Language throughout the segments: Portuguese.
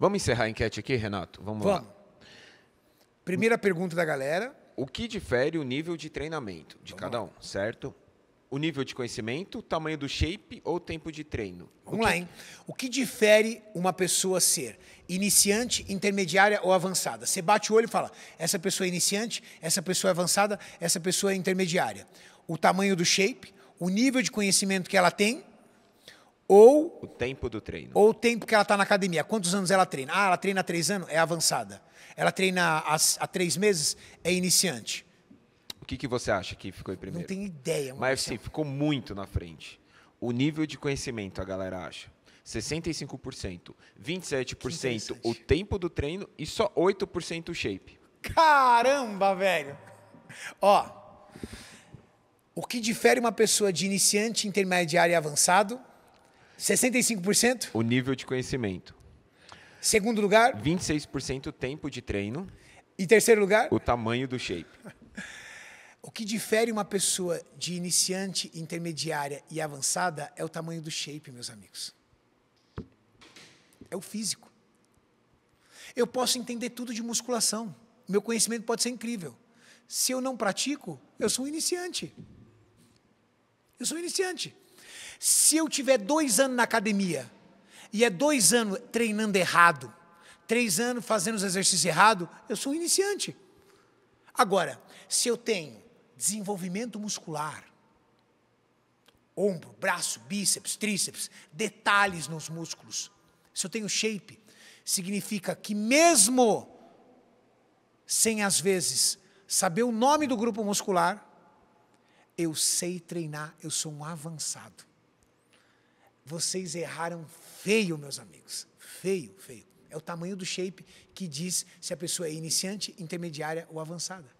Vamos encerrar a enquete aqui, Renato? Vamos, Vamos. lá. Primeira pergunta da galera. O que difere o nível de treinamento de Vamos cada um, certo? O nível de conhecimento, o tamanho do shape ou o tempo de treino? Vamos que... lá, hein? O que difere uma pessoa ser iniciante, intermediária ou avançada? Você bate o olho e fala: essa pessoa é iniciante, essa pessoa é avançada, essa pessoa é intermediária. O tamanho do shape, o nível de conhecimento que ela tem ou o tempo do treino. Ou o tempo que ela está na academia. Quantos anos ela treina? Ah, ela treina há três anos, é avançada. Ela treina há, há três meses, é iniciante. O que, que você acha que ficou em primeiro? Não tenho ideia. Mas sim, ficou muito na frente. O nível de conhecimento, a galera acha. 65%, 27% o tempo do treino e só 8% o shape. Caramba, velho! Ó, o que difere uma pessoa de iniciante, intermediário e avançado 65%? O nível de conhecimento. Segundo lugar? 26% tempo de treino. E terceiro lugar? O tamanho do shape. O que difere uma pessoa de iniciante, intermediária e avançada é o tamanho do shape, meus amigos. É o físico. Eu posso entender tudo de musculação. Meu conhecimento pode ser incrível. Se eu não pratico, eu sou um iniciante. Eu sou um iniciante. Se eu tiver dois anos na academia e é dois anos treinando errado, três anos fazendo os exercícios errado, eu sou um iniciante. Agora, se eu tenho desenvolvimento muscular, ombro, braço, bíceps, tríceps, detalhes nos músculos, se eu tenho shape, significa que mesmo sem às vezes saber o nome do grupo muscular, eu sei treinar, eu sou um avançado. Vocês erraram feio, meus amigos. Feio, feio. É o tamanho do shape que diz se a pessoa é iniciante, intermediária ou avançada.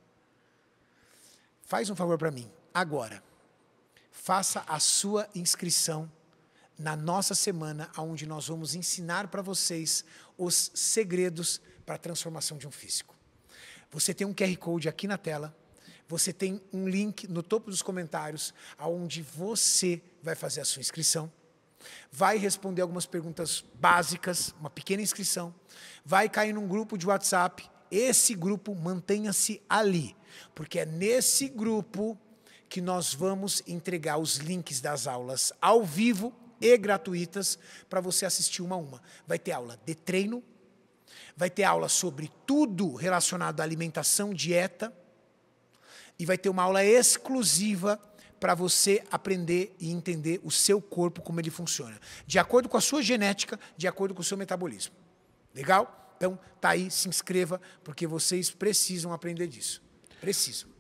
Faz um favor para mim, agora. Faça a sua inscrição na nossa semana, onde nós vamos ensinar para vocês os segredos para a transformação de um físico. Você tem um QR Code aqui na tela, você tem um link no topo dos comentários, onde você vai fazer a sua inscrição vai responder algumas perguntas básicas, uma pequena inscrição, vai cair num grupo de WhatsApp. Esse grupo mantenha-se ali, porque é nesse grupo que nós vamos entregar os links das aulas ao vivo e gratuitas para você assistir uma a uma. Vai ter aula de treino, vai ter aula sobre tudo relacionado à alimentação, dieta, e vai ter uma aula exclusiva para você aprender e entender o seu corpo, como ele funciona, de acordo com a sua genética, de acordo com o seu metabolismo. Legal? Então, tá aí, se inscreva, porque vocês precisam aprender disso. Precisam.